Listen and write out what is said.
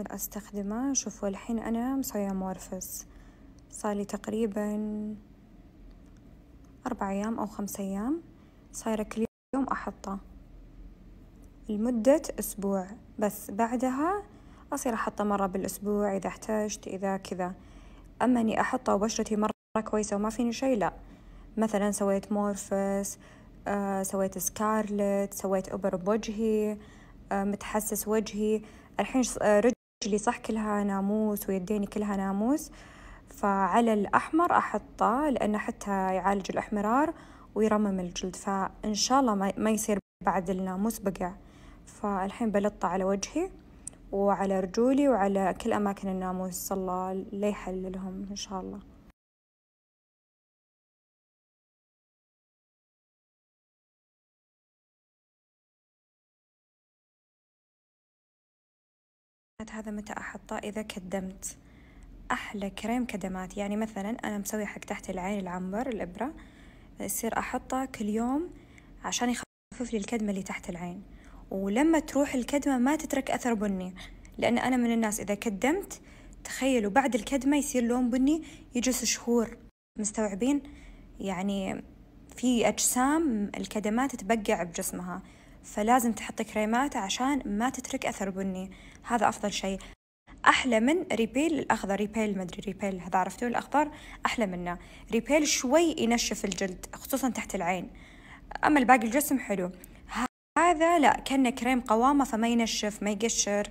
أكمل أستخدمه شوفوا الحين أنا مسوية مورفس لي تقريبا أربع أيام أو خمس أيام صايرة كل يوم أحطه لمدة أسبوع بس بعدها أصير أحطه مرة بالأسبوع إذا احتجت إذا كذا أما أني أحطه وبشرتي مرة كويسة وما فيني شي لا مثلا سويت مورفس آه، سويت سكارلت سويت أوبر بوجهي آه، متحسس وجهي الحين آه، رجع رجلي صح كلها ناموس ويديني كلها ناموس فعلى الأحمر أحطه لأنه حتى يعالج الإحمرار ويرمم الجلد فإن شاء الله ما يصير بعد الناموس بقع فالحين بلطه على وجهي وعلى رجولي وعلى كل أماكن الناموس الله لا يحللهم إن شاء الله هذا متى أحطه إذا كدمت أحلى كريم كدمات يعني مثلا أنا مسوي حق تحت العين العنبر الإبرة يصير أحطه كل يوم عشان يخفف لي الكدمة اللي تحت العين ولما تروح الكدمة ما تترك أثر بني لأن أنا من الناس إذا كدمت تخيلوا بعد الكدمة يصير لون بني يجلس شهور مستوعبين يعني في أجسام الكدمات تبقع بجسمها فلازم تحط كريمات عشان ما تترك أثر بني هذا أفضل شيء أحلى من ريبيل الأخضر ريبيل مدري ريبيل هذا عرفتوه الأخضر أحلى منه ريبيل شوي ينشف الجلد خصوصا تحت العين أما الباقي الجسم حلو هذا لا كأنه كريم قوامة فما ينشف ما يقشر